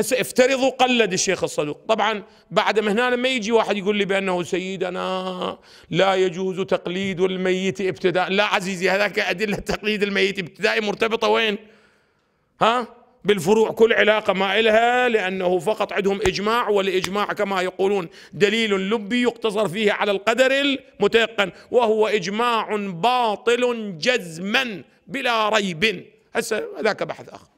هسه افترضوا قلد الشيخ الصدوق طبعا بعد ما هنا لما يجي واحد يقول لي بانه سيدنا لا يجوز تقليد الميت ابتداء لا عزيزي هذاك ادله تقليد الميت ابتدائي مرتبطه وين ها بالفروع كل علاقه ما إلها لانه فقط عندهم اجماع والاجماع كما يقولون دليل لبي يقتصر فيه على القدر المتيقن وهو اجماع باطل جزما بلا ريب هسه هذاك بحث اخر